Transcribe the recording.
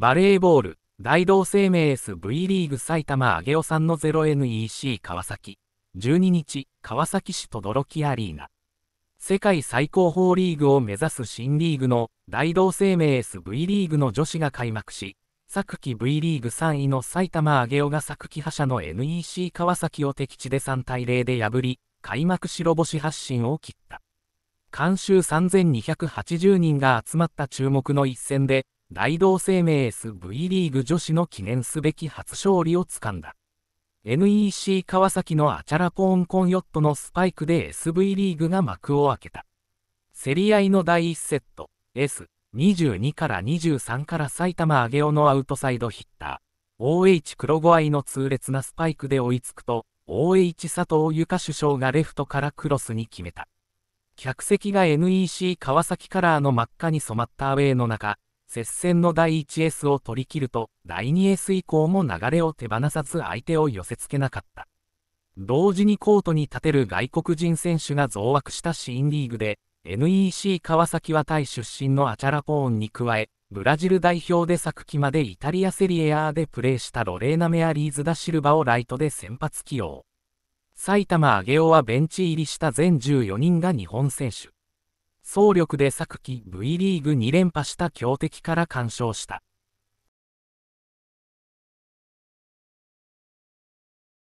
バレーボール、大同生命 SV リーグ埼玉上尾さんの 0NEC 川崎。12日、川崎市等々力アリーナ。世界最高峰リーグを目指す新リーグの大同生命 SV リーグの女子が開幕し、昨季 V リーグ3位の埼玉上尾が昨季覇者の NEC 川崎を敵地で3対0で破り、開幕白星発進を切った。観衆3280人が集まった注目の一戦で、大同生命 SV リーグ女子の記念すべき初勝利をつかんだ。NEC 川崎のアチャラポーンコンヨットのスパイクで SV リーグが幕を開けた。競り合いの第1セット、S22 から23から埼玉上尾のアウトサイドヒッター、OH 黒子愛の痛烈なスパイクで追いつくと、OH 佐藤由香首相がレフトからクロスに決めた。客席が NEC 川崎カラーの真っ赤に染まったアウェーの中、接戦の第 1S を取り切ると、第 2S 以降も流れを手放さず相手を寄せ付けなかった。同時にコートに立てる外国人選手が増枠した新リーグで、NEC 川崎はタイ出身のアチャラポーンに加え、ブラジル代表で昨季までイタリアセリエ A でプレーしたロレーナ・メアリーズ・ダ・シルバをライトで先発起用。埼玉上尾はベンチ入りした全14人が日本選手。総力で昨季 V リーグ2連覇した強敵から干渉した。